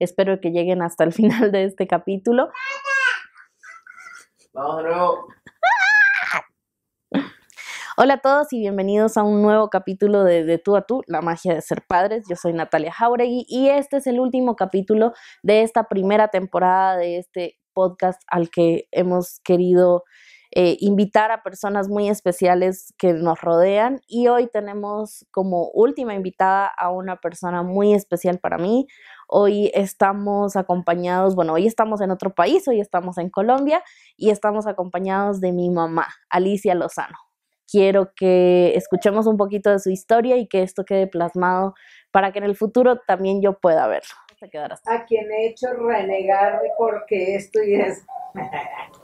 Espero que lleguen hasta el final de este capítulo. Vamos de nuevo. Hola a todos y bienvenidos a un nuevo capítulo de De tú a tú, la magia de ser padres. Yo soy Natalia Jauregui y este es el último capítulo de esta primera temporada de este podcast al que hemos querido eh, invitar a personas muy especiales que nos rodean y hoy tenemos como última invitada a una persona muy especial para mí. Hoy estamos acompañados, bueno, hoy estamos en otro país, hoy estamos en Colombia y estamos acompañados de mi mamá, Alicia Lozano. Quiero que escuchemos un poquito de su historia y que esto quede plasmado para que en el futuro también yo pueda verlo. A quien he hecho renegar porque esto y es.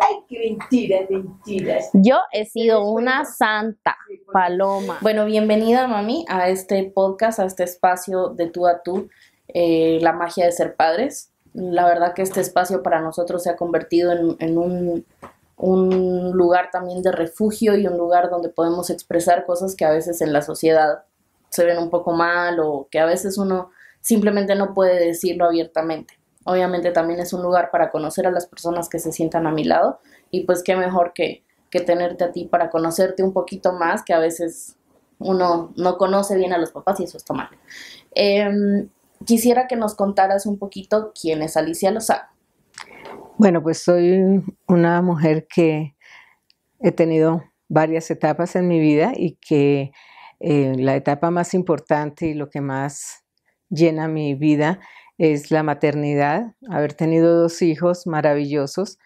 Ay, qué mentiras, mentiras. Yo he sido una santa paloma. Bueno, bienvenida, mami, a este podcast, a este espacio de tú a tú, eh, la magia de ser padres. La verdad que este espacio para nosotros se ha convertido en, un lugar también de refugio y un lugar donde podemos expresar cosas que a veces en la sociedad se ven un poco mal o que a veces uno simplemente no puede decirlo abiertamente. Obviamente también es un lugar para conocer a las personas que se sientan a mi lado y pues qué mejor que, tenerte a ti para conocerte un poquito más, que a veces uno no conoce bien a los papás y eso está mal. Em, quisiera que nos contaras un poquito quién es Alicia Lozano. Bueno, pues soy una mujer que he tenido varias etapas en mi vida y que eh, la etapa más importante y lo que más llena mi vida es la maternidad, haber tenido dos hijos maravillosos,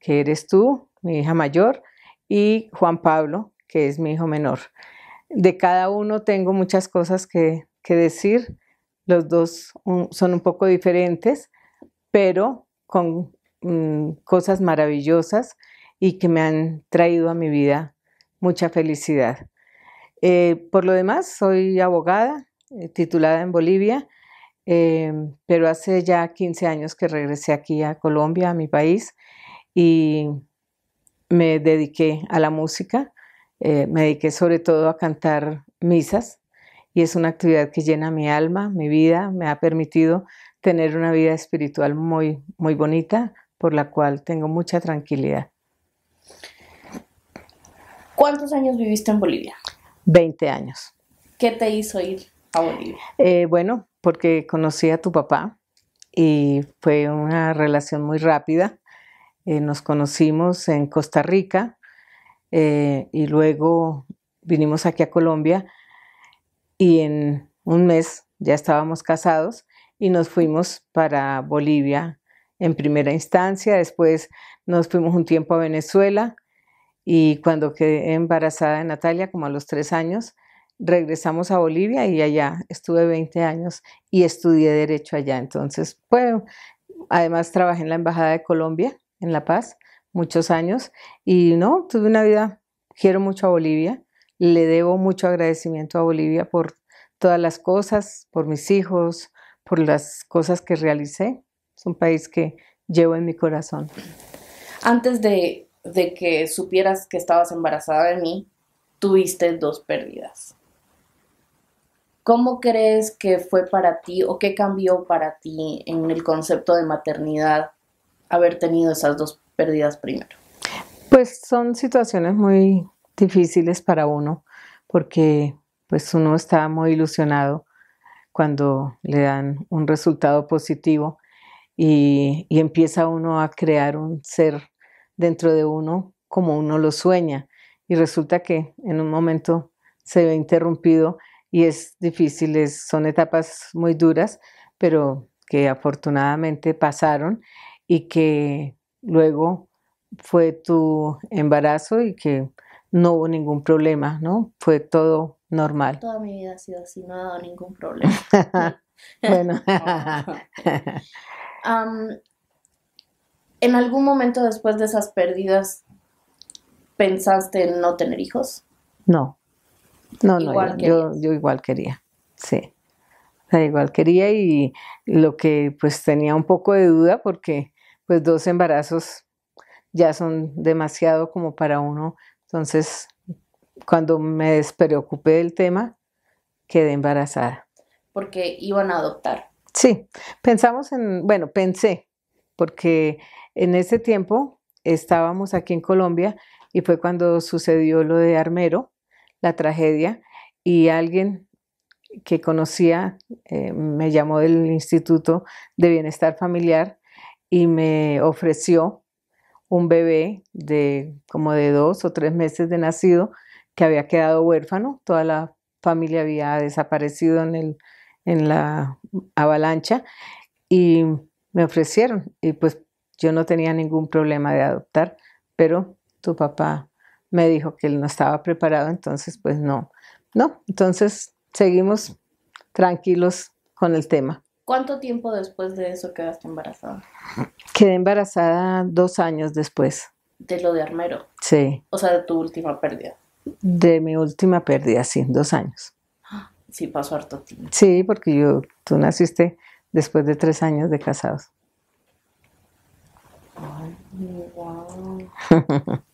que eres tú, mi hija mayor, y Juan Pablo, que es mi hijo menor. De cada uno tengo muchas cosas que, decir. Los dos son un poco diferentes, pero con mm, cosas maravillosas y que me han traído a mi vida mucha felicidad. Eh, por lo demás, soy abogada, eh, titulada en Bolivia Em, pero hace ya 15 años que regresé aquí a Colombia, a mi país, y me dediqué a la música, eh, me dediqué sobre todo a cantar misas y es una actividad que llena mi alma, mi vida, me ha permitido tener una vida espiritual muy, muy bonita, por la cual tengo mucha tranquilidad. ¿Cuántos años viviste en Bolivia? 20 años. ¿Qué te hizo ir a Bolivia? Eh, bueno, porque conocí a tu papá y fue una relación muy rápida. Eh, nos conocimos en Costa Rica eh, y luego vinimos aquí a Colombia y en un mes ya estábamos casados y nos fuimos para Bolivia en primera instancia, después nos fuimos un tiempo a Venezuela y cuando quedé embarazada de Natalia, como a los tres años, regresamos a Bolivia y allá estuve 20 años y estudié derecho allá. Entonces, bueno, además trabajé en la Embajada de Colombia, en La Paz, muchos años y no, tuve una vida, quiero mucho a Bolivia, le debo mucho agradecimiento a Bolivia por todas las cosas, por mis hijos, por las cosas que realicé. Es un país que llevo en mi corazón. Antes de que supieras que estabas embarazada de mí, tuviste dos pérdidas. ¿Cómo crees que fue para ti o qué cambió para ti en el concepto de maternidad haber tenido esas dos pérdidas primero? Pues son situaciones muy difíciles para uno porque pues uno está muy ilusionado cuando le dan un resultado positivo y, y empieza uno a crear un ser dentro de uno como uno lo sueña y resulta que en un momento se ve interrumpido y es difícil, son etapas muy duras, pero que afortunadamente pasaron y que luego fue tu embarazo y que no hubo ningún problema, ¿no? Fue todo normal. Toda mi vida ha sido así, no ha dado ningún problema. bueno. ¿En algún momento después de esas pérdidas pensaste en no tener hijos? No. No, no, yo, igual quería, sí. igual quería y lo que pues tenía un poco de duda porque pues dos embarazos ya son demasiado como para uno. Entonces, cuando me despreocupé del tema, quedé embarazada. Porque iban a adoptar. Sí, pensamos en, bueno, pensé, porque en ese tiempo estábamos aquí en Colombia y fue cuando sucedió lo de Armero la tragedia y alguien que conocía eh, me llamó del Instituto de Bienestar Familiar y me ofreció un bebé de como de dos o tres meses de nacido que había quedado huérfano, toda la familia había desaparecido en, el, en la avalancha y me ofrecieron y pues yo no tenía ningún problema de adoptar, pero tu papá me dijo que él no estaba preparado, entonces pues no, no, entonces seguimos tranquilos con el tema. ¿Cuánto tiempo después de eso quedaste embarazada? Quedé embarazada dos años después. De lo de Armero. Sí. O sea, de tu última pérdida. De mi última pérdida, sí, dos años. Sí, pasó harto tiempo. Sí, porque yo, tú naciste después de tres años de casados. Ay, wow.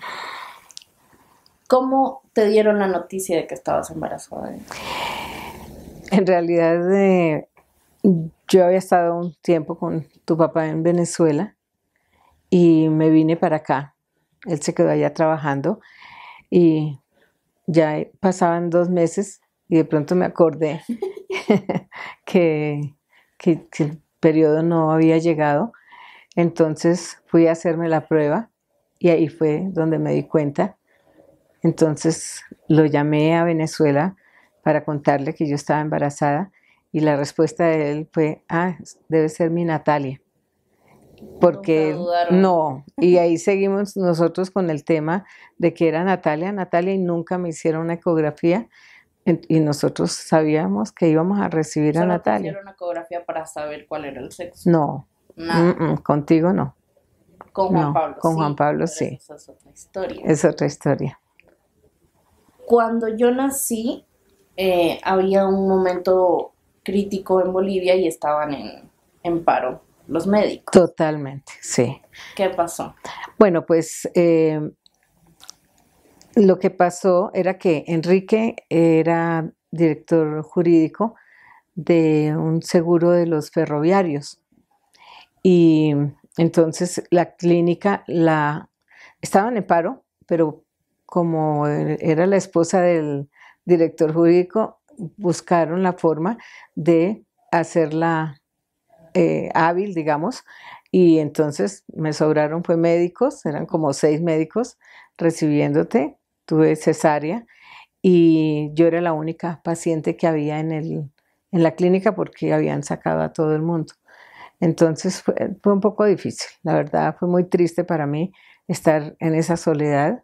¿Cómo te dieron la noticia de que estabas embarazada? En realidad, eh, yo había estado un tiempo con tu papá en Venezuela y me vine para acá. Él se quedó allá trabajando y ya pasaban dos meses y de pronto me acordé que, el periodo no había llegado. Entonces fui a hacerme la prueba y ahí fue donde me di cuenta entonces lo llamé a Venezuela para contarle que yo estaba embarazada y la respuesta de él fue, ah, debe ser mi Natalia. Porque no, y ahí seguimos nosotros con el tema de que era Natalia, Natalia, y nunca me hicieron una ecografía. Y nosotros sabíamos que íbamos a recibir a Natalia. ¿Hicieron una ecografía para saber cuál era el sexo? No, contigo no. Con Juan Pablo. Con sí, Juan Pablo sí. Esa es otra historia. Es otra historia. Cuando yo nací, eh, había un momento crítico en Bolivia y estaban en, en paro los médicos. Totalmente, sí. ¿Qué pasó? Bueno, pues eh, lo que pasó era que Enrique era director jurídico de un seguro de los ferroviarios y entonces la clínica la estaban en paro, pero como er, era la esposa del director jurídico, buscaron la forma de hacerla eh, hábil, digamos, y entonces me sobraron fue médicos, eran como seis médicos recibiéndote, tuve cesárea y yo era la única paciente que había en, la clínica porque habían sacado a todo el mundo. Entonces fue un poco difícil, la verdad fue muy triste para mí estar en esa soledad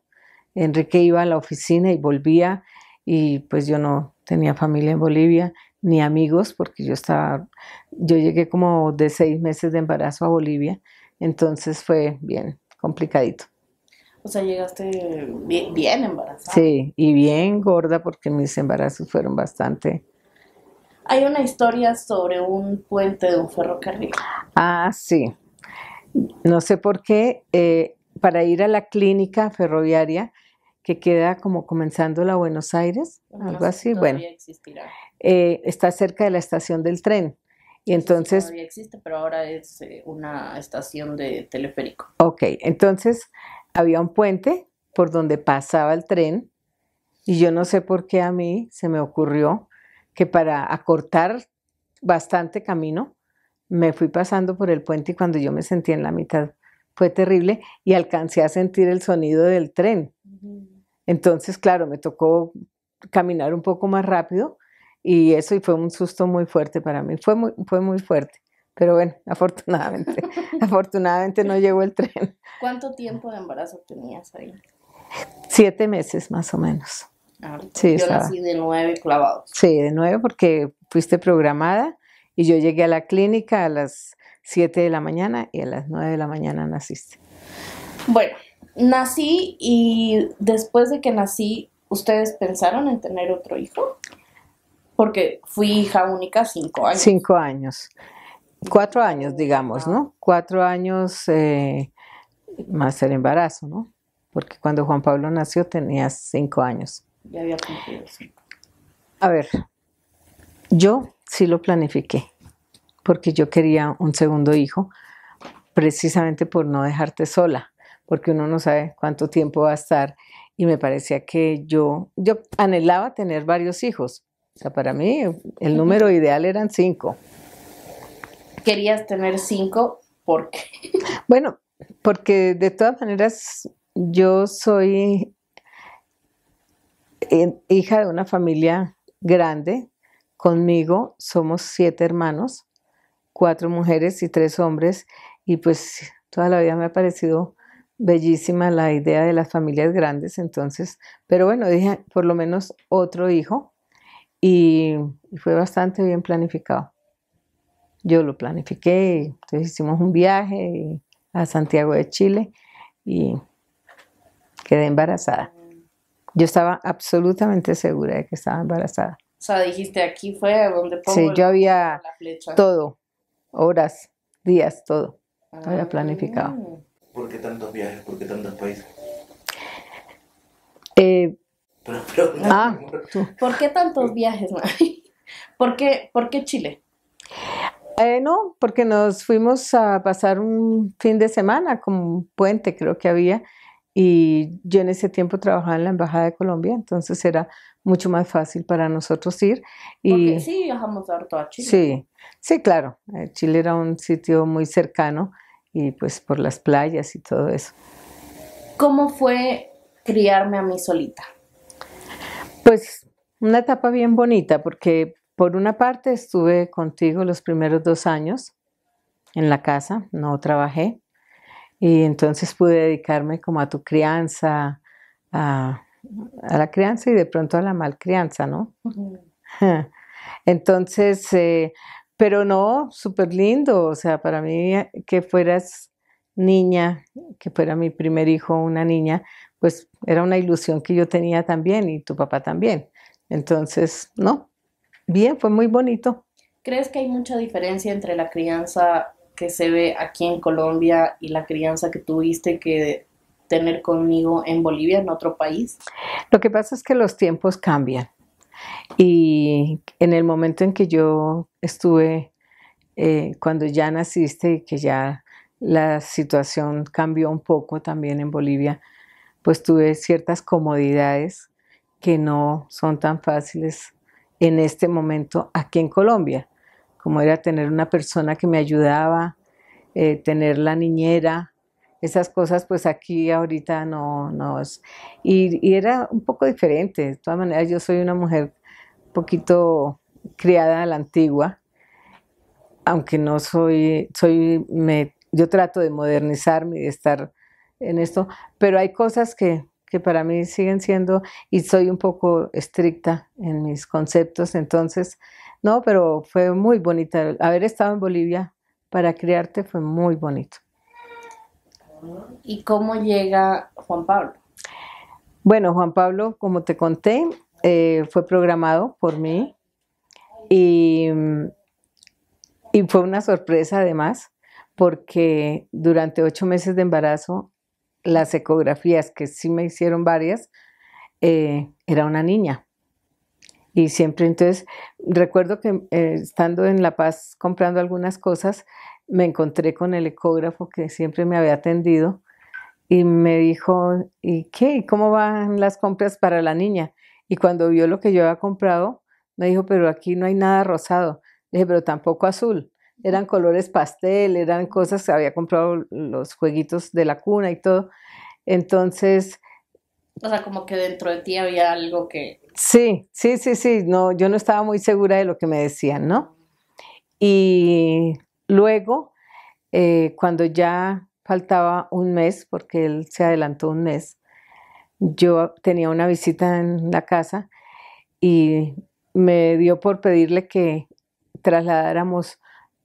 Enrique iba a la oficina y volvía y pues yo no tenía familia en Bolivia ni amigos porque yo estaba, yo llegué como de seis meses de embarazo a Bolivia, entonces fue bien complicadito. O sea, llegaste bien, embarazada. Sí, y bien gorda porque mis embarazos fueron bastante. Hay una historia sobre un puente de un ferrocarril. Ah, sí. No sé por qué, eh, para ir a la clínica ferroviaria que queda como comenzando la Buenos Aires, algo así. Bueno, eh, está cerca de la estación del tren. Y entonces... Sí, existe, pero ahora es eh, una estación de teleférico. Ok, entonces había un puente por donde pasaba el tren y yo no sé por qué a mí se me ocurrió que para acortar bastante camino, me fui pasando por el puente y cuando yo me sentí en la mitad fue terrible y alcancé a sentir el sonido del tren. Entonces, claro, me tocó caminar un poco más rápido y eso y fue un susto muy fuerte para mí, fue muy, fue muy fuerte. Pero bueno, afortunadamente, afortunadamente no llegó el tren. ¿Cuánto tiempo de embarazo tenías ahí? Siete meses más o menos. Ah, sí, yo nací de nueve clavados. Sí, de nueve porque fuiste programada y yo llegué a la clínica a las siete de la mañana y a las nueve de la mañana naciste. Bueno, nací y después de que nací, ¿ustedes pensaron en tener otro hijo? Porque fui hija única cinco años. Cinco años. Cuatro años, digamos, ¿no? Cuatro años eh, más el embarazo, ¿no? Porque cuando Juan Pablo nació tenía cinco años. Ya había cumplido cinco. A ver, yo sí lo planifiqué, porque yo quería un segundo hijo, precisamente por no dejarte sola porque uno no sabe cuánto tiempo va a estar. Y me parecía que yo, yo anhelaba tener varios hijos. O sea, para mí el número ideal eran cinco. ¿Querías tener cinco? ¿Por qué? Bueno, porque de todas maneras yo soy eh, hija de una familia grande. Conmigo somos siete hermanos, cuatro mujeres y tres hombres. Y pues toda la vida me ha parecido bellísima la idea de las familias grandes, entonces, pero bueno, dije por lo menos otro hijo y, fue bastante bien planificado. Yo lo planifiqué, entonces hicimos un viaje a Santiago de Chile y quedé embarazada. Yo estaba absolutamente segura de que estaba embarazada. O sea, dijiste, aquí fue donde pongo Sí, yo había todo, horas, días, todo. Ah. Había planificado. ¿Por qué tantos viajes? ¿Por qué tantos países? Eh, ah, ¿Por qué tantos viajes, ¿Por qué, ¿Por Chile? Eh, no, porque nos fuimos a pasar un fin de semana con un puente, creo que había, y yo en ese tiempo trabajaba en la Embajada de Colombia, entonces era mucho más fácil para nosotros ir. porque sí, viajamos harto a Chile. Sí, sí, claro, eh, Chile era un sitio muy cercano y pues por las playas y todo eso. ¿Cómo fue criarme a mí solita? Pues una etapa bien bonita porque por una parte estuve contigo los primeros dos años en la casa, no trabajé y entonces pude dedicarme como a tu crianza, a, la crianza y de pronto a la malcrianza, ¿no? Entonces, eh, pero no, súper lindo, o sea, para mí eh, que fueras niña, que fuera mi primer hijo una niña, pues era una ilusión que yo tenía también y tu papá también. Entonces, no, bien, fue muy bonito. ¿Crees que hay mucha diferencia entre la crianza que se ve aquí en Colombia y la crianza que tuviste que tener conmigo en Bolivia, en otro país? Lo que pasa es que los tiempos cambian. Y en el momento en que yo estuve, eh, cuando ya naciste y que ya la situación cambió un poco también en Bolivia, pues tuve ciertas comodidades que no son tan fáciles en este momento aquí en Colombia, como era tener una persona que me ayudaba, eh, tener la niñera, esas cosas pues aquí ahorita no, no es. Y, era un poco diferente, de todas maneras yo soy una mujer un poquito criada a la antigua, aunque no soy, soy me, yo trato de modernizarme y de estar en esto, pero hay cosas que, que para mí siguen siendo, y soy un poco estricta en mis conceptos, entonces, no, pero fue muy bonita. Haber estado en Bolivia para criarte fue muy bonito. ¿Y cómo llega Juan Pablo? Bueno, Juan Pablo, como te conté, eh, fue programado por mí y, fue una sorpresa además, porque durante ocho meses de embarazo, las ecografías, que sí me hicieron varias, eh, era una niña. Y siempre entonces, recuerdo que eh, estando en La Paz comprando algunas cosas, me encontré con el ecógrafo que siempre me había atendido y me dijo, ¿y qué? ¿Cómo van las compras para la niña? Y cuando vio lo que yo había comprado, me dijo, pero aquí no hay nada rosado. Le dije, pero tampoco azul. Eran colores pastel, eran cosas, que había comprado los jueguitos de la cuna y todo. Entonces... O sea, como que dentro de ti había algo que... Sí, sí, sí, sí. No, yo no estaba muy segura de lo que me decían, ¿no? Y Luego, eh, cuando ya faltaba un mes, porque él se adelantó un mes, yo tenía una visita en la casa y me dio por pedirle que trasladáramos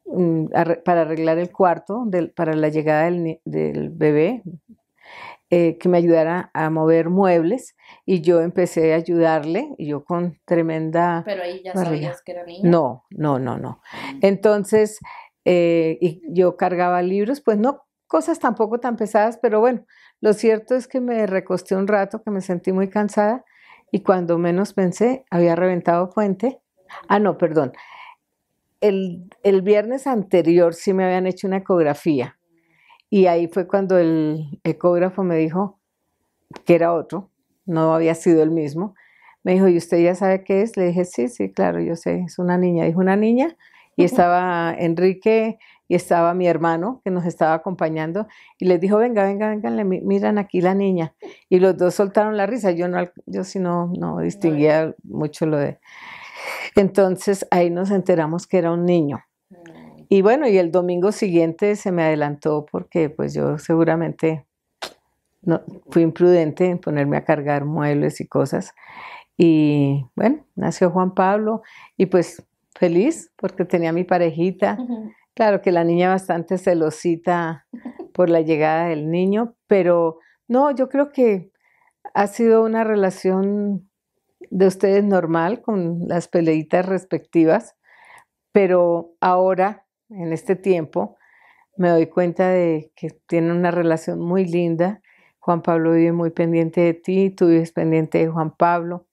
mm, para arreglar el cuarto para la llegada del, bebé, eh, que me ayudara a mover muebles y yo empecé a ayudarle y yo con tremenda... Pero ahí ya sabías que era niña. No, no, no, no. Mm. Entonces eh, y yo cargaba libros, pues no cosas tampoco tan pesadas, pero bueno, lo cierto es que me recosté un rato, que me sentí muy cansada y cuando menos pensé, había reventado puente. Ah, no, perdón. El, el viernes anterior sí me habían hecho una ecografía y ahí fue cuando el ecógrafo me dijo que era otro, no había sido el mismo. Me dijo, ¿y usted ya sabe qué es? Le dije, sí, sí, claro, yo sé, es una niña. Dijo, una niña y estaba Enrique y estaba mi hermano que nos estaba acompañando y les dijo, venga, venga, vengan, le miran aquí la niña. Y los dos soltaron la risa, yo no, yo sí no, no distinguía mucho lo de... Entonces ahí nos enteramos que era un niño. Mm. Y bueno, y el domingo siguiente se me adelantó porque pues yo seguramente no, fui imprudente en ponerme a cargar muebles y cosas. Y bueno, nació Juan Pablo y pues feliz porque tenía a mi parejita. Claro que la niña bastante celosita por la llegada del niño, pero no, yo creo que ha sido una relación de ustedes normal con las peleitas respectivas, pero ahora, en este tiempo, me doy cuenta de que tienen una relación muy linda. Juan Pablo vive muy pendiente de ti, tú vives pendiente de Juan Pablo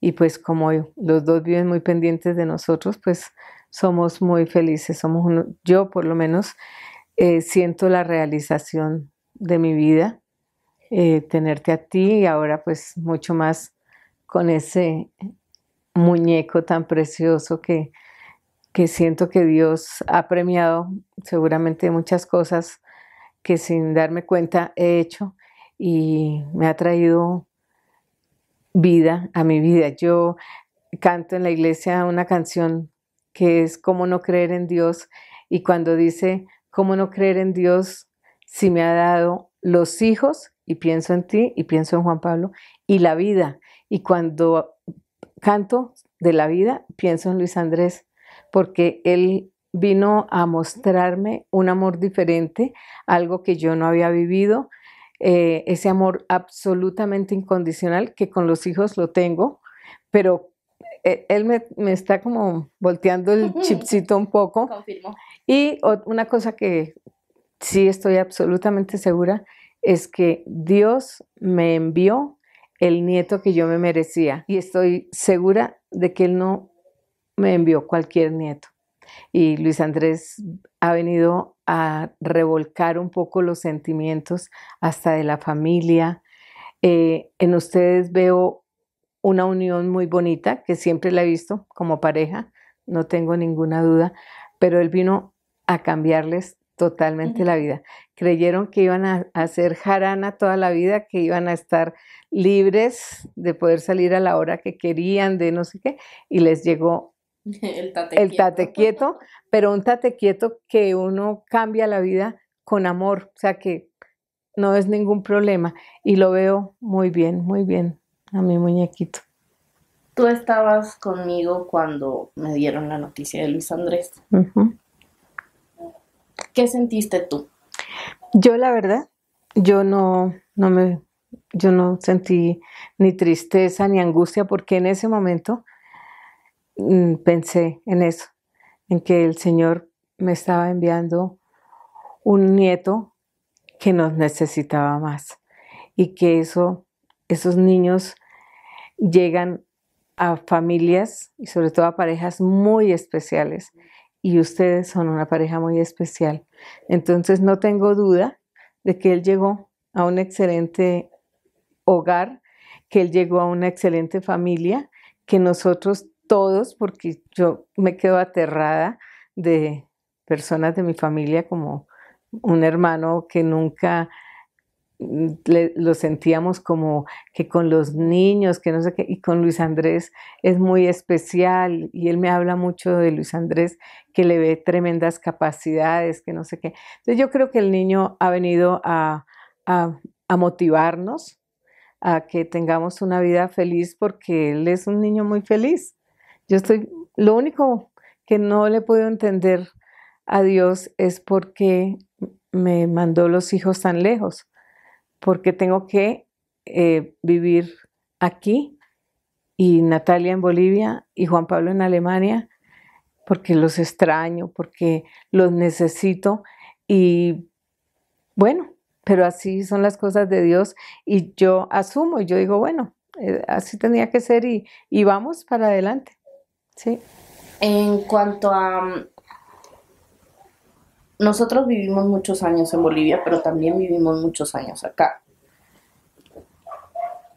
y pues como los dos viven muy pendientes de nosotros, pues somos muy felices, somos yo por lo menos eh, siento la realización de mi vida, eh, tenerte a ti y ahora pues mucho más con ese muñeco tan precioso que, que siento que Dios ha premiado seguramente muchas cosas que sin darme cuenta he hecho y me ha traído vida a mi vida. Yo canto en la iglesia una canción que es cómo no creer en Dios y cuando dice cómo no creer en Dios si me ha dado los hijos y pienso en ti y pienso en Juan Pablo y la vida y cuando canto de la vida pienso en Luis Andrés porque él vino a mostrarme un amor diferente, algo que yo no había vivido, eh, ese amor absolutamente incondicional que con los hijos lo tengo, pero eh, él me, está como volteando el chipcito un poco. Y una cosa que sí estoy absolutamente segura es que Dios me envió el nieto que yo me merecía y estoy segura de que Él no me envió cualquier nieto. Y Luis Andrés ha venido a revolcar un poco los sentimientos hasta de la familia. Eh, en ustedes veo una unión muy bonita, que siempre la he visto como pareja, no tengo ninguna duda, pero él vino a cambiarles totalmente la vida. Creyeron que iban a, hacer jarana toda la vida, que iban a estar libres de poder salir a la hora que querían, de no sé qué, y les llegó El tate, quieto. pero un tate quieto que uno cambia la vida con amor, o sea que no es ningún problema y lo veo muy bien, muy bien a mi muñequito. Tú estabas conmigo cuando me dieron la noticia de Luis Andrés. ¿Qué sentiste tú? Yo la verdad, yo no, no me, yo no sentí ni tristeza ni angustia porque en ese momento Mm, pensé en eso, en que el Señor me estaba enviando un nieto que nos necesitaba más y que eso, esos niños llegan a familias y sobre todo a parejas muy especiales y ustedes son una pareja muy especial. Entonces no tengo duda de que él llegó a un excelente hogar, que él llegó a una excelente familia, que nosotros todos, porque yo me quedo aterrada de personas de mi familia como un hermano que nunca mm, lo sentíamos como que con los niños, que no sé qué, y con Luis Andrés es muy especial y él me habla mucho de Luis Andrés, que le ve tremendas capacidades, que no sé qué. Entonces yo creo que el niño ha venido a motivarnos a que tengamos una vida feliz porque él es un niño muy feliz yo estoy, lo único que no le puedo entender a Dios es por qué me mandó los hijos tan lejos, porque tengo que eh, vivir aquí y Natalia en Bolivia y Juan Pablo en Alemania, porque los extraño, porque los necesito y bueno, pero así son las cosas de Dios y yo asumo, y yo digo, bueno, eh, así tenía que ser y vamos para adelante. Sí. En cuanto a... Mm, nosotros vivimos muchos años en Bolivia, pero también vivimos muchos años acá.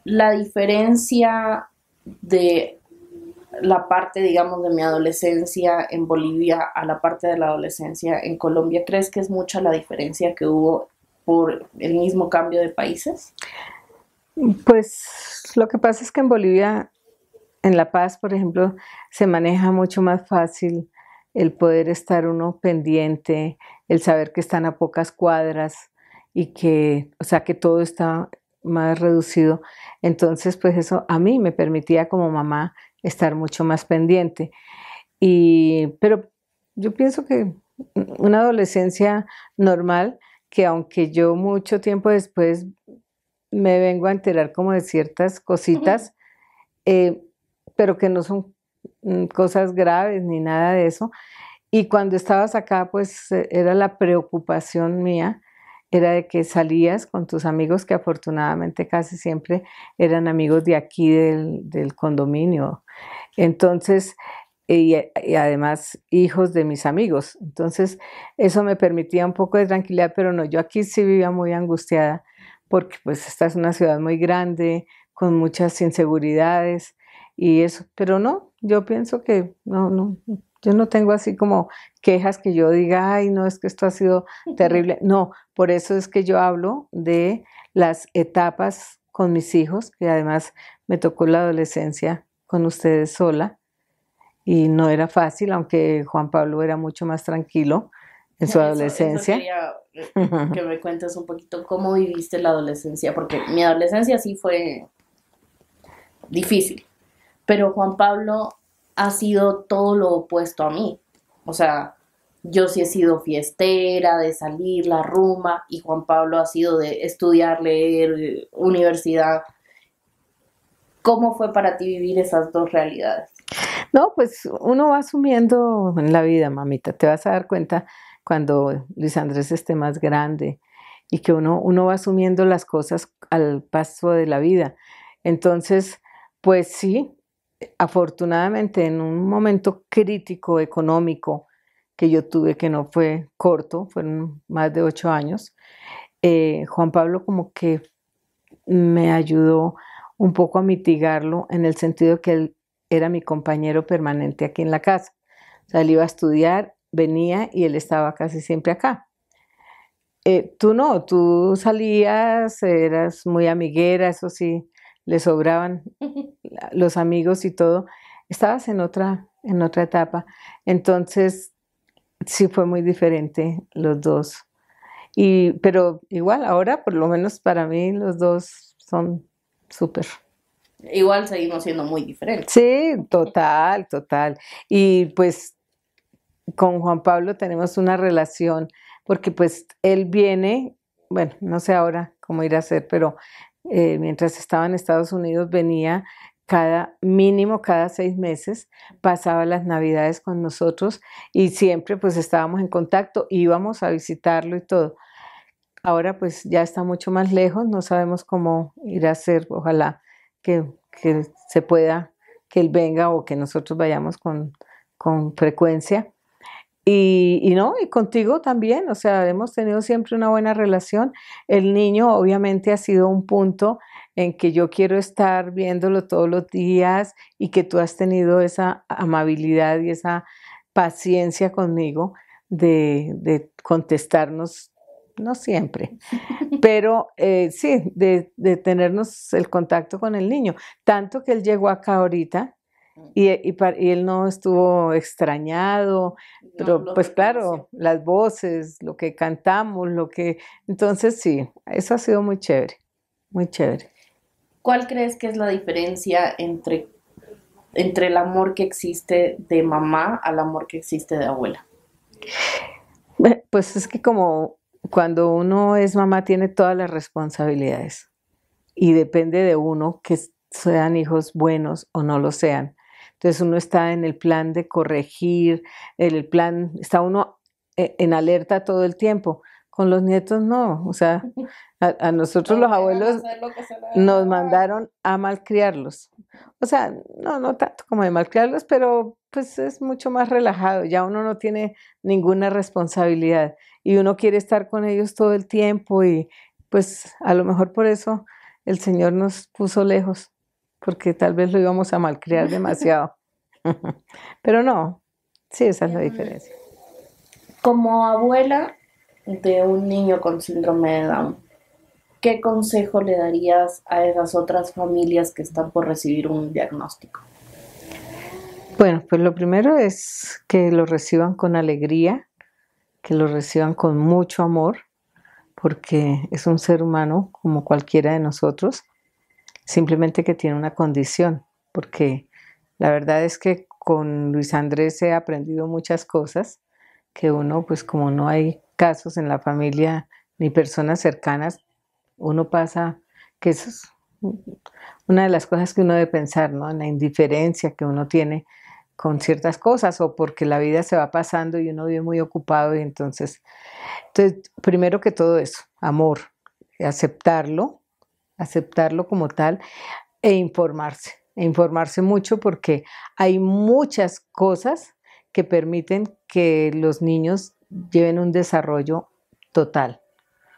La diferencia de la parte, digamos, de mi adolescencia en Bolivia a la parte de la adolescencia en Colombia, ¿crees que es mucha la diferencia que hubo por el mismo cambio de países? Pues lo que pasa es que en Bolivia en La Paz, por ejemplo, se maneja mucho más fácil el poder estar uno pendiente, el saber que están a pocas cuadras y que, o sea, que todo está más reducido. Entonces, pues eso a mí me permitía como mamá estar mucho más pendiente. Y, pero yo pienso que una adolescencia normal, que aunque yo mucho tiempo después me vengo a enterar como de ciertas cositas, eh, pero que no son mm, cosas graves ni nada de eso. Y cuando estabas acá, pues eh, era la preocupación mía, era de que salías con tus amigos, que afortunadamente casi siempre eran amigos de aquí del, condominio. Entonces, y, y, además hijos de mis amigos. Entonces, eso me permitía un poco de tranquilidad, pero no, yo aquí sí vivía muy angustiada, porque pues esta es una ciudad muy grande, con muchas inseguridades y eso. Pero no, yo pienso que no, no, yo no tengo así como quejas que yo diga, ay, no, es que esto ha sido terrible. No, por eso es que yo hablo de las etapas con mis hijos, que además me tocó la adolescencia con ustedes sola y no era fácil, aunque Juan Pablo era mucho más tranquilo en su adolescencia. quería eh, que me cuentes un poquito cómo viviste la adolescencia, porque mi adolescencia sí fue difícil. Pero Juan Pablo ha sido todo lo opuesto a mí. O sea, yo sí he sido fiestera, de salir, la rumba, y Juan Pablo ha sido de estudiar, leer, universidad. ¿Cómo fue para ti vivir esas dos realidades? No, pues uno va asumiendo en la vida, mamita. Te vas a dar cuenta cuando Luis Andrés esté más grande y que uno, uno va asumiendo las cosas al paso de la vida. Entonces, pues sí, afortunadamente en un momento crítico económico que yo tuve, que no fue corto, fueron más de ocho años, eh, Juan Pablo como que me ayudó un poco a mitigarlo en el sentido que él era mi compañero permanente aquí en la casa. O sea, él iba a estudiar, venía y él estaba casi siempre acá. Eh, tú no, tú salías, eras muy amiguera, eso sí, le sobraban los amigos y todo, estabas en otra, en otra etapa. Entonces, sí fue muy diferente los dos. Y, pero igual, ahora por lo menos para mí los dos son súper. Igual seguimos siendo muy diferentes. Sí, total, total. Y pues con Juan Pablo tenemos una relación, porque pues él viene, bueno, no sé ahora cómo ir a ser, pero eh, mientras estaba en Estados Unidos, venía cada mínimo cada seis meses, pasaba las navidades con nosotros y siempre pues estábamos en contacto, íbamos a visitarlo y todo. Ahora pues ya está mucho más lejos, no sabemos cómo ir a hacer, ojalá que, que se pueda, que él venga o que nosotros vayamos con, con frecuencia y, no, y contigo también, o sea, hemos tenido siempre una buena relación. El niño obviamente ha sido un punto en que yo quiero estar viéndolo todos los días y que tú has tenido esa amabilidad y esa paciencia conmigo de, contestarnos, no siempre, pero eh, sí, de tenernos el contacto con el niño. Tanto que él llegó acá ahorita eh, y, él no estuvo extrañado, pero pues claro, las voces, lo que cantamos, lo que... Entonces sí, eso ha sido muy chévere, muy chévere. ¿Cuál crees que es la diferencia entre, entre el amor que existe de mamá al amor que existe de abuela? Pues es que como cuando uno es mamá tiene todas las responsabilidades y depende de uno que sean hijos buenos o no lo sean. Entonces uno está en el plan de corregir, el plan, está uno e-, en alerta todo el tiempo. Con los nietos no, o sea, a, nosotros los abuelos nos mandaron a malcriarlos. O sea, no, no tanto como de malcriarlos, pero pues es mucho más relajado, ya uno no tiene ninguna responsabilidad y uno quiere estar con ellos todo el tiempo y pues a lo mejor por eso el Señor nos puso lejos porque tal vez lo íbamos a malcriar demasiado. Pero no, sí, esa es la em, diferencia. Como abuela de un niño con síndrome de Down, ¿qué consejo le darías a esas otras familias que están por recibir un diagnóstico? Bueno, pues lo primero es que lo reciban con alegría, que lo reciban con mucho amor, porque es un ser humano como cualquiera de nosotros simplemente que tiene una condición, porque la verdad es que con Luis Andrés he aprendido muchas cosas que uno, pues como no hay casos en la familia ni personas cercanas, uno pasa, que eso es una de las cosas que uno debe pensar, ¿no? En la indiferencia que uno tiene con ciertas cosas o porque la vida se va pasando y uno vive muy ocupado y entonces, entonces primero que todo eso, amor, aceptarlo, aceptarlo como tal e informarse, e informarse mucho porque hay muchas cosas que permiten que los niños lleven un desarrollo total.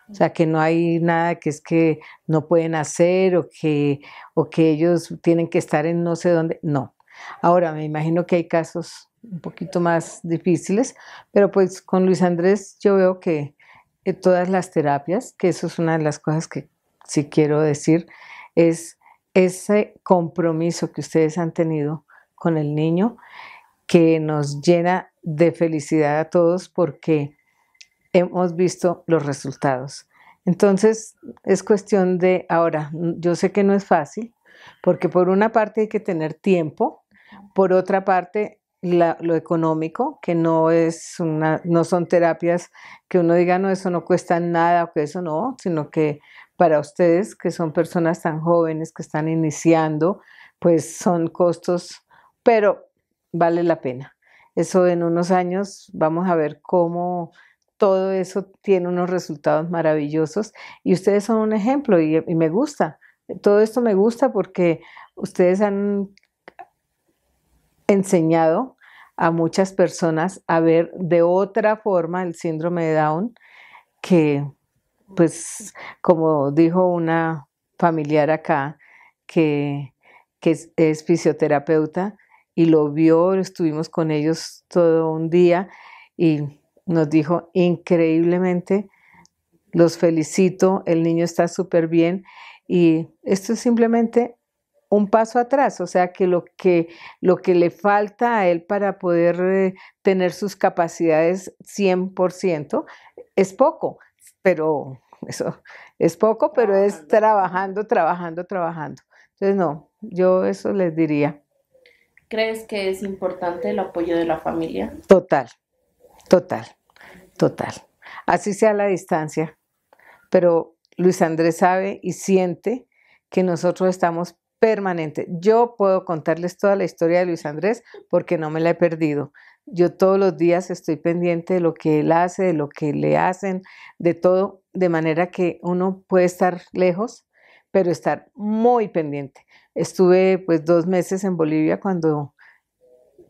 O sea, que no hay nada que es que no pueden hacer o que, o que ellos tienen que estar en no sé dónde. No. Ahora, me imagino que hay casos un poquito más difíciles, pero pues con Luis Andrés yo veo que eh, todas las terapias, que eso es una de las cosas que si quiero decir, es ese compromiso que ustedes han tenido con el niño que nos llena de felicidad a todos porque hemos visto los resultados. Entonces, es cuestión de, ahora, yo sé que no es fácil, porque por una parte hay que tener tiempo, por otra parte lo económico, que no, es una, no son terapias que uno diga, no, eso no cuesta nada o que eso no, sino que para ustedes, que son personas tan jóvenes que están iniciando, pues son costos, pero vale la pena. Eso en unos años vamos a ver cómo todo eso tiene unos resultados maravillosos y ustedes son un ejemplo y, me gusta. Todo esto me gusta porque ustedes han enseñado a muchas personas a ver de otra forma el síndrome de Down que pues como dijo una familiar acá que, es, fisioterapeuta y lo vio, estuvimos con ellos todo un día y nos dijo increíblemente, los felicito, el niño está súper bien y esto es simplemente un paso atrás, o sea que lo que, lo que le falta a él para poder eh, tener sus capacidades 100% es poco, pero eso es poco, pero es trabajando, trabajando, trabajando. Entonces, no, yo eso les diría. ¿Crees que es importante el apoyo de la familia? Total, total, total. Así sea la distancia, pero Luis Andrés sabe y siente que nosotros estamos permanentes. Yo puedo contarles toda la historia de Luis Andrés porque no me la he perdido. Yo todos los días estoy pendiente de lo que él hace, de lo que le hacen, de todo, de manera que uno puede estar lejos, pero estar muy pendiente. Estuve pues dos meses en Bolivia cuando,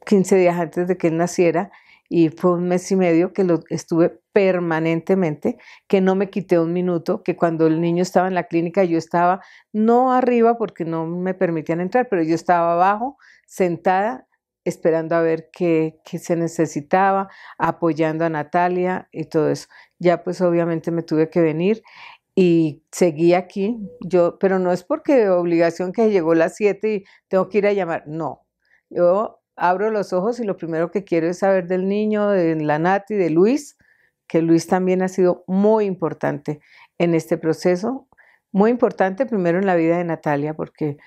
15 días antes de que él naciera, y fue un mes y medio que lo estuve permanentemente, que no me quité un minuto, que cuando el niño estaba en la clínica yo estaba no arriba porque no me permitían entrar, pero yo estaba abajo, sentada esperando a ver qué, se necesitaba, apoyando a Natalia y todo eso. Ya pues obviamente me tuve que venir y seguí aquí, yo, pero no es porque obligación que llegó las 7 y tengo que ir a llamar, no, yo abro los ojos y lo primero que quiero es saber del niño, de la Nati, de Luis, que Luis también ha sido muy importante en este proceso, muy importante primero en la vida de Natalia, porque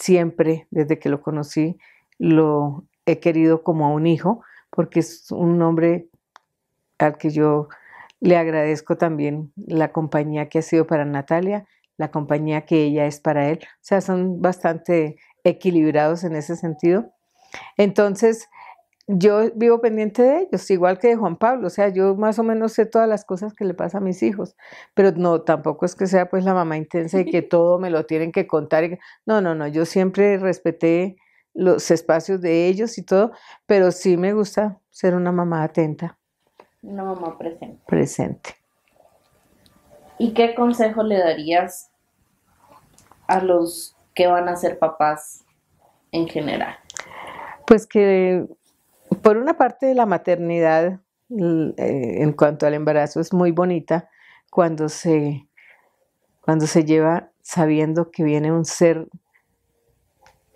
siempre desde que lo conocí, lo he querido como a un hijo, porque es un hombre al que yo le agradezco también la compañía que ha sido para Natalia, la compañía que ella es para él. O sea, son bastante equilibrados en ese sentido. Entonces, yo vivo pendiente de ellos, igual que de Juan Pablo, o sea, yo más o menos sé todas las cosas que le pasa a mis hijos, pero no, tampoco es que sea pues la mamá intensa y que todo me lo tienen que contar. No, no, no, yo siempre respeté los espacios de ellos y todo, pero sí me gusta ser una mamá atenta. Una mamá presente. Presente. ¿Y qué consejo le darías a los que van a ser papás en general? Pues que por una parte la maternidad eh, en cuanto al embarazo es muy bonita cuando se, cuando se lleva sabiendo que viene un ser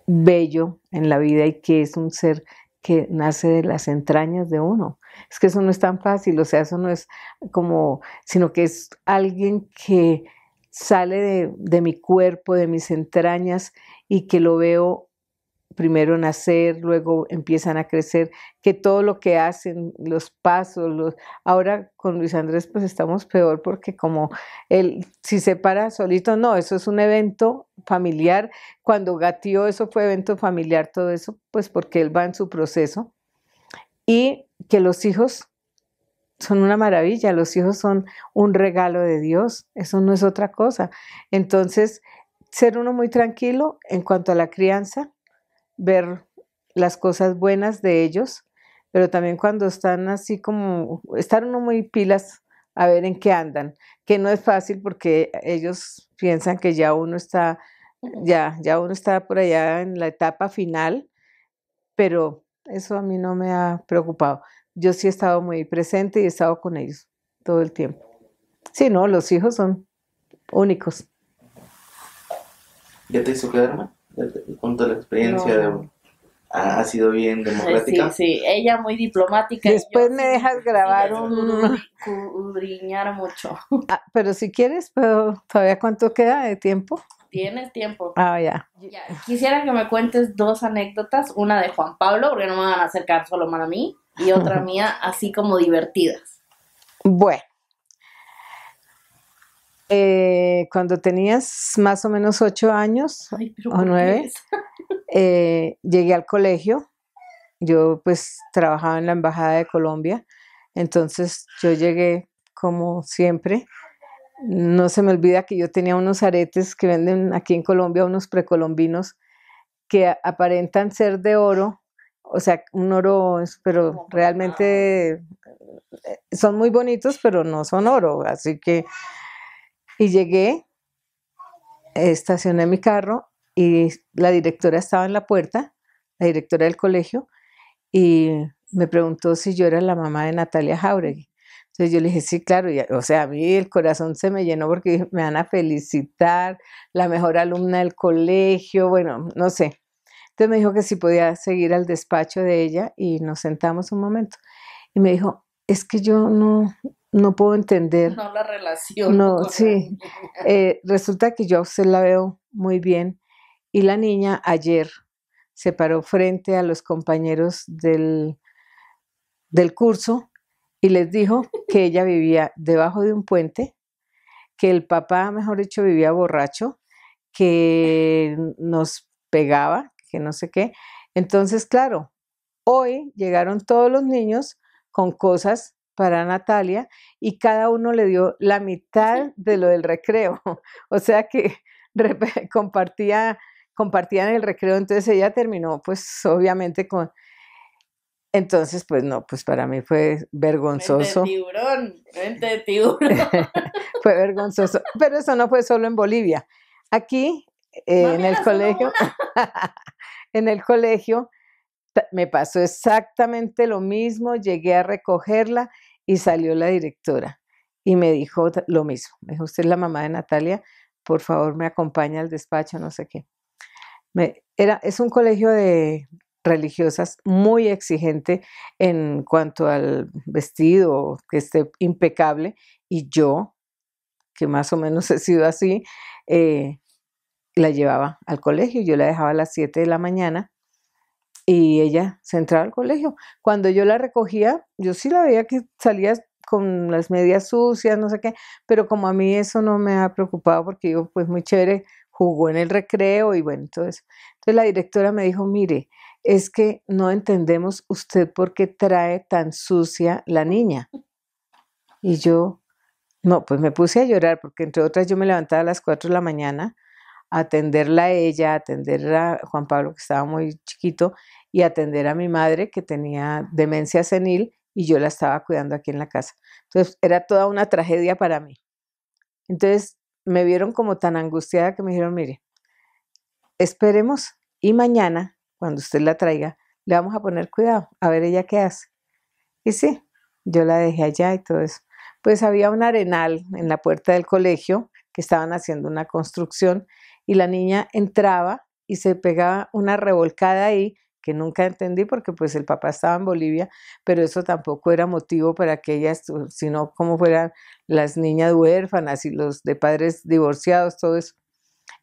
bello en la vida y que es un ser que nace de las entrañas de uno. Es que eso no es tan fácil, o sea, eso no es como, sino que es alguien que sale de, mi cuerpo, de mis entrañas y que lo veo primero nacer, luego empiezan a crecer, que todo lo que hacen, los pasos, los... ahora con Luis Andrés pues estamos peor porque como él si se para solito, no, eso es un evento familiar, cuando gatió eso fue evento familiar, todo eso, pues porque él va en su proceso y que los hijos son una maravilla, los hijos son un regalo de Dios, eso no es otra cosa. Entonces, ser uno muy tranquilo en cuanto a la crianza, ver las cosas buenas de ellos, pero también cuando están así como, están uno muy pilas a ver en qué andan, que no es fácil porque ellos piensan que ya uno está, ya, ya uno está por allá en la etapa final, pero eso a mí no me ha preocupado. Yo sí he estado muy presente y he estado con ellos todo el tiempo. Sí, no, los hijos son únicos. ¿Ya te hizo hermano? el punto de la experiencia ha, sido bien democrática. Sí, sí, ella muy diplomática. Después me dejas grabar un... Cudriñar mucho. Ah, pero si quieres, pero todavía cuánto queda de tiempo. Tienes tiempo. Ah, ya. Quisiera que me cuentes dos anécdotas, una de Juan Pablo, porque no me van a acercar solo a mí, y otra mía, así como divertidas. Bueno, eh, cuando tenías más o menos ocho años o nueve, eh, llegué al colegio. Yo pues trabajaba en la Embajada de Colombia, entonces yo llegué como siempre. No se me olvida que yo tenía unos aretes que venden aquí en Colombia, unos precolombinos que aparentan ser de oro, o sea, un oro, pero realmente eh, son muy bonitos, pero no son oro, así que y llegué, estacioné mi carro y la directora estaba en la puerta, la directora del colegio, y me preguntó si yo era la mamá de Natalia Jauregui. Entonces yo le dije, sí, claro, o sea, a mí el corazón se me llenó porque me van a felicitar, la mejor alumna del colegio, bueno, no sé. Entonces me dijo que si podía seguir al despacho de ella y nos sentamos un momento. Y me dijo, es que yo no, no puedo entender. No la relación. No, sí. Eh, resulta que yo a usted la veo muy bien y la niña ayer se paró frente a los compañeros del, del curso y les dijo que ella vivía debajo de un puente, que el papá, mejor dicho, vivía borracho, que nos pegaba, que no sé qué. Entonces, claro, hoy llegaron todos los niños con cosas para Natalia y cada uno le dio la mitad de lo del recreo. O sea que compartía, compartían el recreo, entonces ella terminó pues obviamente con... Entonces, pues no, pues para mí fue vergonzoso. tiburón, tiburón. fue vergonzoso, pero eso no fue solo en Bolivia. Aquí, en el colegio, en el colegio, me pasó exactamente lo mismo, llegué a recogerla y salió la directora y me dijo lo mismo. Me dijo, usted es la mamá de Natalia, por favor me acompaña al despacho, no sé qué. Me, era, es un colegio de religiosas muy exigente en cuanto al vestido, que esté impecable, y yo, que más o menos he sido así, eh, la llevaba al colegio, yo la dejaba a las 7 de la mañana y ella se entraba al colegio. Cuando yo la recogía, yo sí la veía que salía con las medias sucias, no sé qué, pero como a mí eso no me ha preocupado porque yo, pues muy chévere, jugó en el recreo y bueno, todo eso. Entonces la directora me dijo, mire, es que no entendemos usted por qué trae tan sucia la niña. Y yo, no, pues me puse a llorar porque entre otras yo me levantaba a las 4 de la mañana a atenderla a ella, a atender a Juan Pablo, que estaba muy chiquito, y atender a mi madre que tenía demencia senil y yo la estaba cuidando aquí en la casa. Entonces era toda una tragedia para mí. Entonces me vieron como tan angustiada que me dijeron, mire, esperemos y mañana, cuando usted la traiga, le vamos a poner cuidado, a ver ella qué hace. Y sí, yo la dejé allá y todo eso. Pues había un arenal en la puerta del colegio que estaban haciendo una construcción y la niña entraba y se pegaba una revolcada ahí que nunca entendí porque pues el papá estaba en Bolivia, pero eso tampoco era motivo para que ellas, sino como fueran las niñas huérfanas y los de padres divorciados, todo eso.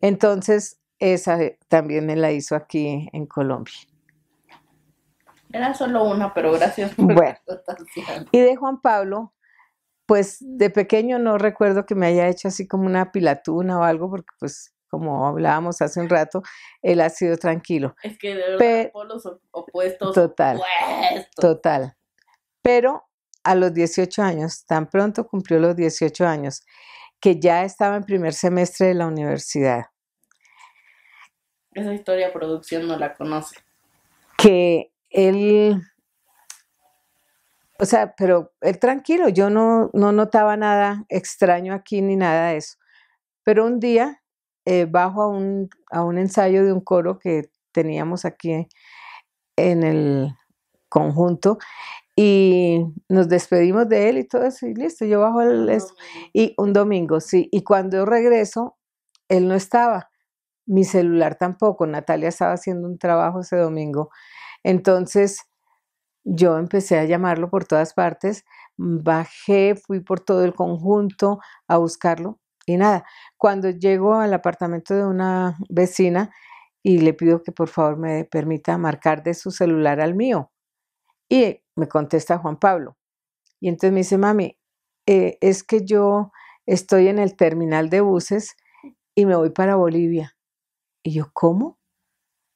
Entonces, esa eh, también me la hizo aquí en Colombia. Era solo una, pero gracias por bueno, Y de Juan Pablo, pues mm. de pequeño no recuerdo que me haya hecho así como una pilatuna o algo, porque pues como hablábamos hace un rato, él ha sido tranquilo. Es que de verdad, por polos opuestos. Total. Total. Pero a los 18 años, tan pronto cumplió los 18 años, que ya estaba en primer semestre de la universidad. Esa historia producción no la conoce. Que él, o sea, pero él tranquilo, yo no, no notaba nada extraño aquí ni nada de eso. Pero un día eh, bajo a un, ensayo de un coro que teníamos aquí en el conjunto y nos despedimos de él y todo eso y listo, yo bajo el... Esto. Y un domingo, sí. Y cuando yo regreso, él no estaba, mi celular tampoco, Natalia estaba haciendo un trabajo ese domingo. Entonces yo empecé a llamarlo por todas partes, bajé, fui por todo el conjunto a buscarlo y nada, cuando llego al apartamento de una vecina y le pido que por favor me permita marcar de su celular al mío. Y me contesta Juan Pablo. Y entonces me dice, mami, eh, es que yo estoy en el terminal de buses y me voy para Bolivia. Y yo, ¿cómo?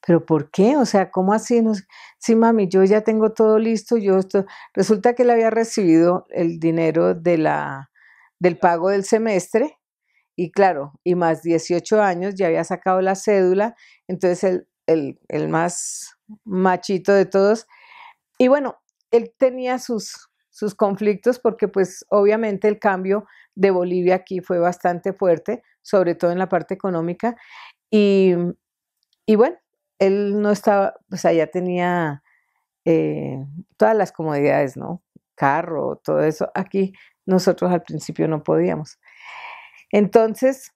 ¿Pero por qué? O sea, ¿cómo así? No, sí, mami, yo ya tengo todo listo. Yo esto Resulta que él había recibido el dinero de la, del pago del semestre y claro, y más 18 años, ya había sacado la cédula, entonces el, el, más machito de todos. Y bueno, él tenía sus, sus conflictos porque pues obviamente el cambio de Bolivia aquí fue bastante fuerte, sobre todo en la parte económica. Y, bueno, él no estaba, pues sea, ya tenía eh, todas las comodidades, ¿no? Carro, todo eso. Aquí nosotros al principio no podíamos. Entonces,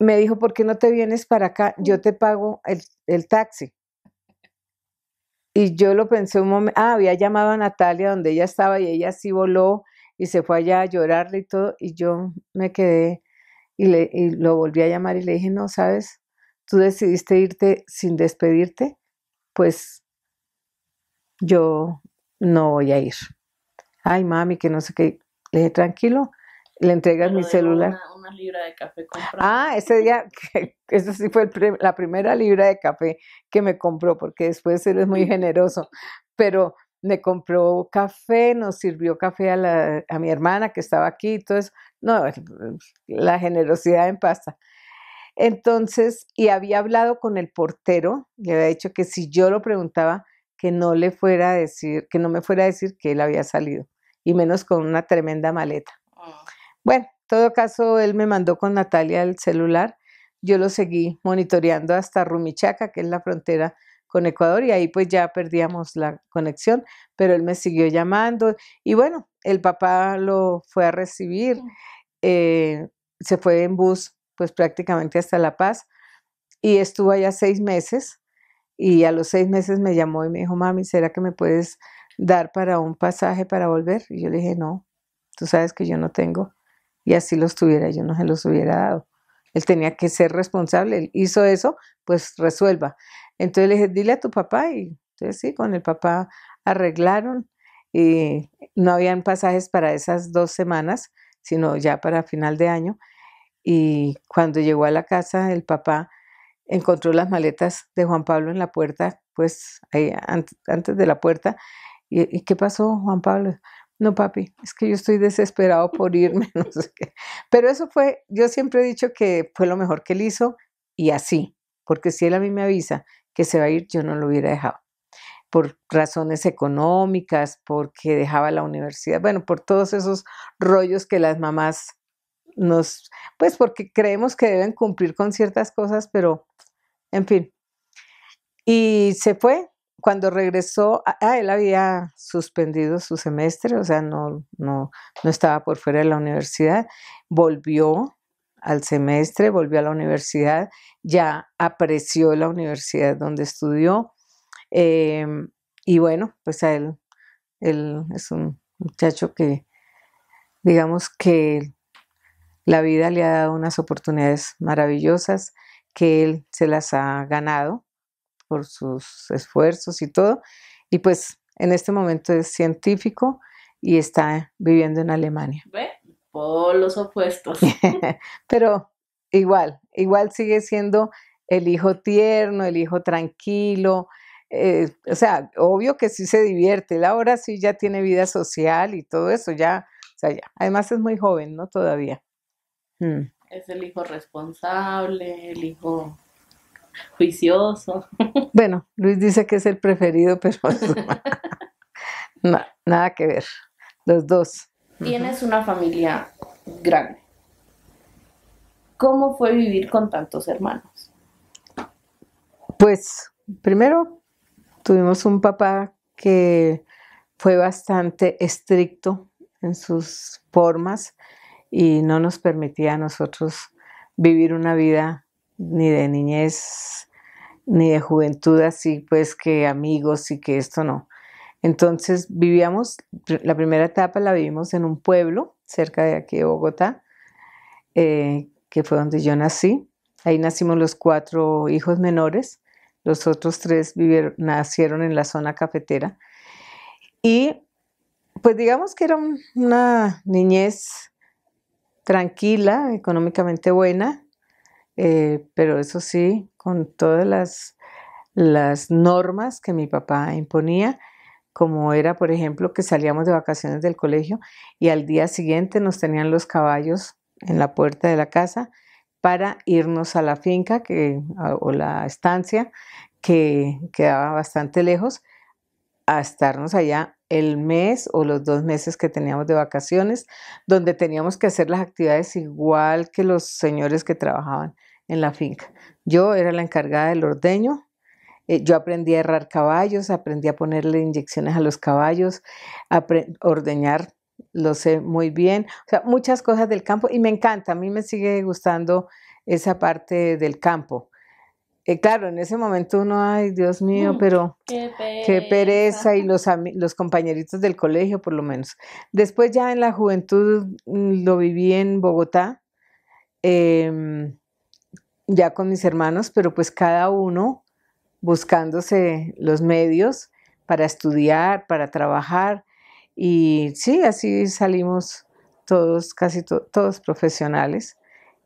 me dijo, ¿por qué no te vienes para acá? Yo te pago el, taxi. Y yo lo pensé un momento, ah, había llamado a Natalia donde ella estaba y ella sí voló y se fue allá a llorarle y todo, y yo me quedé y, le, y lo volví a llamar y le dije, no, sabes, tú decidiste irte sin despedirte, pues yo no voy a ir. Ay, mami, que no sé qué. Le dije, tranquilo, le entregas mi celular. Una, libra de café comprado. Ah, ese día, esa sí fue la primera libra de café que me compró, porque después él es muy generoso, pero me compró café, nos sirvió café a, la, a mi hermana que estaba aquí, entonces, no, la generosidad en pasta. Entonces, y había hablado con el portero, le había dicho que si yo lo preguntaba, que no le fuera a decir, que no me fuera a decir que él había salido, y menos con una tremenda maleta. Bueno, en todo caso, él me mandó con Natalia el celular. Yo lo seguí monitoreando hasta Rumichaca, que es la frontera con Ecuador, y ahí pues ya perdíamos la conexión, pero él me siguió llamando. Y bueno, el papá lo fue a recibir, mm. eh, se fue en bus pues prácticamente hasta La Paz y estuvo allá seis meses. Y a los seis meses me llamó y me dijo, mami, ¿será que me puedes dar para un pasaje para volver? Y yo le dije, no, tú sabes que yo no tengo y así los tuviera, yo no se los hubiera dado. Él tenía que ser responsable, él hizo eso, pues resuelva. Entonces le dije, dile a tu papá y entonces sí, con el papá arreglaron y no habían pasajes para esas dos semanas, sino ya para final de año. Y cuando llegó a la casa, el papá encontró las maletas de Juan Pablo en la puerta, pues ahí antes de la puerta. ¿Y, qué pasó, Juan Pablo? no papi, es que yo estoy desesperado por irme, no sé qué. Pero eso fue, yo siempre he dicho que fue lo mejor que él hizo y así, porque si él a mí me avisa que se va a ir, yo no lo hubiera dejado por razones económicas, porque dejaba la universidad, bueno, por todos esos rollos que las mamás nos, pues porque creemos que deben cumplir con ciertas cosas, pero en fin. Y se fue, cuando regresó, ah, ah, él había suspendido su semestre, o sea, no, no, no estaba por fuera de la universidad, volvió al semestre, volvió a la universidad, ya apreció la universidad donde estudió. Em, y bueno, pues a él, él es un muchacho que, digamos que la vida le ha dado unas oportunidades maravillosas que él se las ha ganado por sus esfuerzos y todo. Y pues en este momento es científico y está viviendo en Alemania. ¿Ve? Por los opuestos. Pero igual, igual sigue siendo el hijo tierno, el hijo tranquilo. Eh, o sea, obvio que sí se divierte. Laura ahora sí ya tiene vida social y todo eso, ya, o sea, Además es muy joven, ¿no? Todavía. Mm. Es el hijo responsable, el hijo juicioso. Bueno, Luis dice que es el preferido, pero nada que ver. Los dos. Tienes una familia grande. ¿Cómo fue vivir con tantos hermanos? Pues primero tuvimos un papá que fue bastante estricto en sus formas y no nos permitía a nosotros vivir una vida ni de niñez, ni de juventud así, pues que amigos y que esto no. Entonces vivíamos, la primera etapa la vivimos en un pueblo cerca de aquí de Bogotá, eh, que fue donde yo nací. Ahí nacimos los cuatro hijos menores, los otros tres nacieron en la zona cafetera. Y pues digamos que era una niñez tranquila, económicamente buena, eh, pero eso sí, con todas las, las normas que mi papá imponía, como era, por ejemplo, que salíamos de vacaciones del colegio y al día siguiente nos tenían los caballos en la puerta de la casa para irnos a la finca o la estancia que quedaba bastante lejos a estarnos allá el mes o los dos meses que teníamos de vacaciones, donde teníamos que hacer las actividades igual que los señores que trabajaban en la finca. Yo era la encargada del ordeño, eh, yo aprendí a errar caballos, aprendí a ponerle inyecciones a los caballos, a ordeñar, lo sé muy bien, o sea, muchas cosas del campo y me encanta, a mí me sigue gustando esa parte del campo. Eh, claro, en ese momento uno, ay, Dios mío, mm, pero qué pereza, y los, los compañeritos del colegio por lo menos. Después ya en la juventud mm, lo viví en Bogotá. Eh, ya con mis hermanos, pero pues cada uno buscándose los medios para estudiar, para trabajar. Y sí, así salimos todos, casi todos profesionales.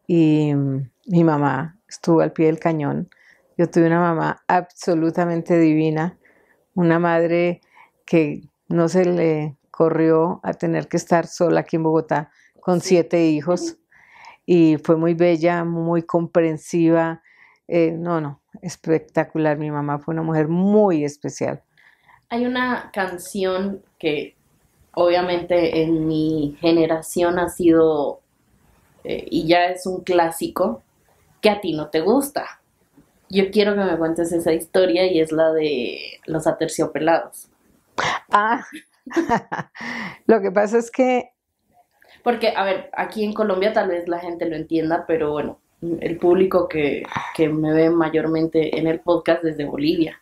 Y mi mamá estuvo al pie del cañón. Yo tuve una mamá absolutamente divina, una madre que no se le corrió a tener que estar sola aquí en Bogotá con siete hijos y fue muy bella, muy comprensiva. Eh, no, no, espectacular. Mi mamá fue una mujer muy especial. Hay una canción que obviamente en mi generación ha sido eh, y ya es un clásico que a ti no te gusta. Yo quiero que me cuentes esa historia y es la de los aterciopelados. Ah, lo que pasa es que porque, a ver, aquí en Colombia tal vez la gente lo entienda, pero bueno, el público que, me ve mayormente en el podcast desde Bolivia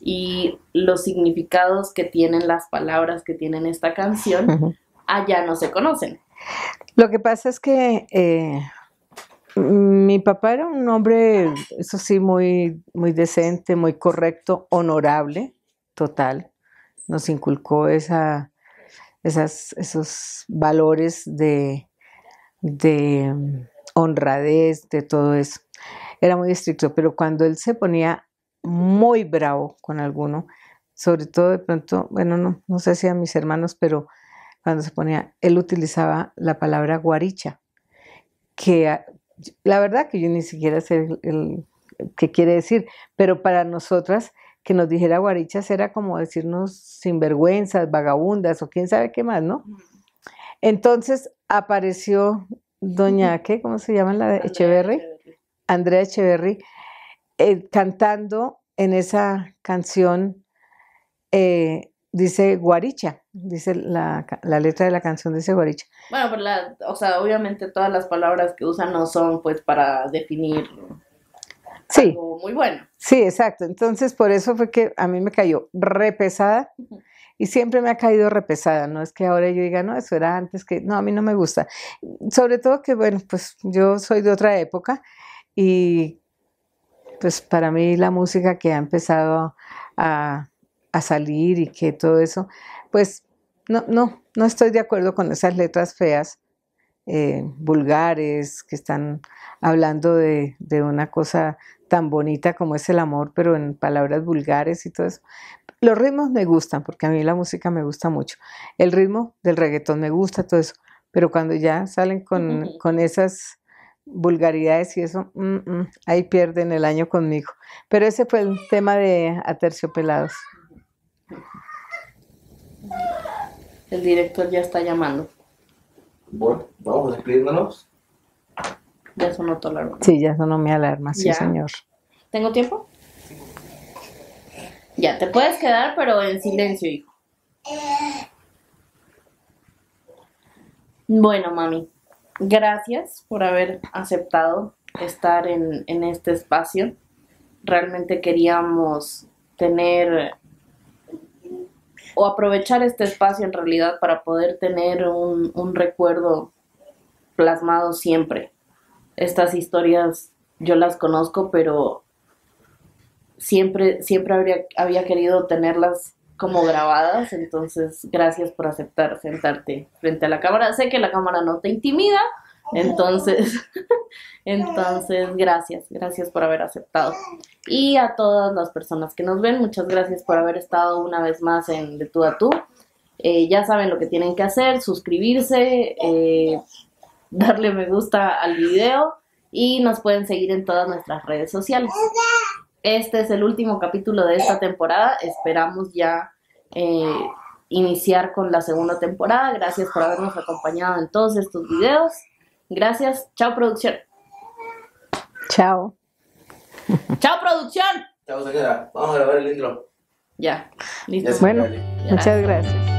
y los significados que tienen las palabras que tienen esta canción allá no se conocen. Lo que pasa es que eh, mi papá era un hombre, eso sí, muy, muy decente, muy correcto, honorable, total. Nos inculcó esa, esos valores de, mm, honradez, de todo eso. Era muy estricto, pero cuando él se ponía muy bravo con alguno, sobre todo de pronto, bueno, no, no sé si a mis hermanos, pero cuando se ponía, él utilizaba la palabra guaricha, que la verdad que yo ni siquiera sé qué quiere decir, pero para nosotras que nos dijera guarichas era como decirnos sinvergüenzas, vagabundas o quién sabe qué más, ¿no? Entonces apareció doña, ¿qué? ¿Cómo se llama la de Andrea Echeverry? Andrea Echeverry, eh, cantando en esa canción, eh, dice guaricha, dice la, letra de la canción, dice guaricha. Bueno, pues o sea, obviamente todas las palabras que usan no son pues para definir sí. muy bueno. Sí, exacto. Entonces, por eso fue que a mí me cayó repesada y siempre me ha caído repesada. No es que ahora yo diga, no, eso era antes que, no, a mí no me gusta. Sobre todo que, bueno, pues yo soy de otra época y pues para mí la música que ha empezado a, salir y que todo eso, pues no, no, no estoy de acuerdo con esas letras feas. Eh, vulgares, que están hablando de, de, una cosa tan bonita como es el amor, pero en palabras vulgares y todo eso. Los ritmos me gustan, porque a mí la música me gusta mucho. El ritmo del reggaetón me gusta, todo eso. Pero cuando ya salen con, esas vulgaridades y eso, mm, mm, ahí pierden el año conmigo. Pero ese fue el tema de Aterciopelados. El director ya está llamando. Bueno, vamos a ya sonó tu alarma. Sí, ya sonó mi alarma, sí, señor. ¿Tengo tiempo? Ya, te puedes quedar, pero en silencio, hijo. Bueno, mami, gracias por haber aceptado estar en, este espacio. Realmente queríamos tener o aprovechar este espacio en realidad para poder tener un, un recuerdo plasmado siempre estas historias yo las conozco, pero siempre, siempre habría, había querido tenerlas como grabadas, entonces gracias por aceptar sentarte frente a la cámara. Sé que la cámara no te intimida, entonces, entonces gracias, gracias por haber aceptado. Y a todas las personas que nos ven, muchas gracias por haber estado una vez más en De Tú a Tú. Eh, ya saben lo que tienen que hacer, suscribirse, eh, darle me gusta al video y nos pueden seguir en todas nuestras redes sociales. Este es el último capítulo de esta temporada. Esperamos ya eh, iniciar con la segunda temporada. Gracias por habernos acompañado en todos estos videos. Gracias. Chao, producción. Chao. Chao, producción. Chao, Vamos a grabar el intro. Ya. Listo. bueno, muchas gracias.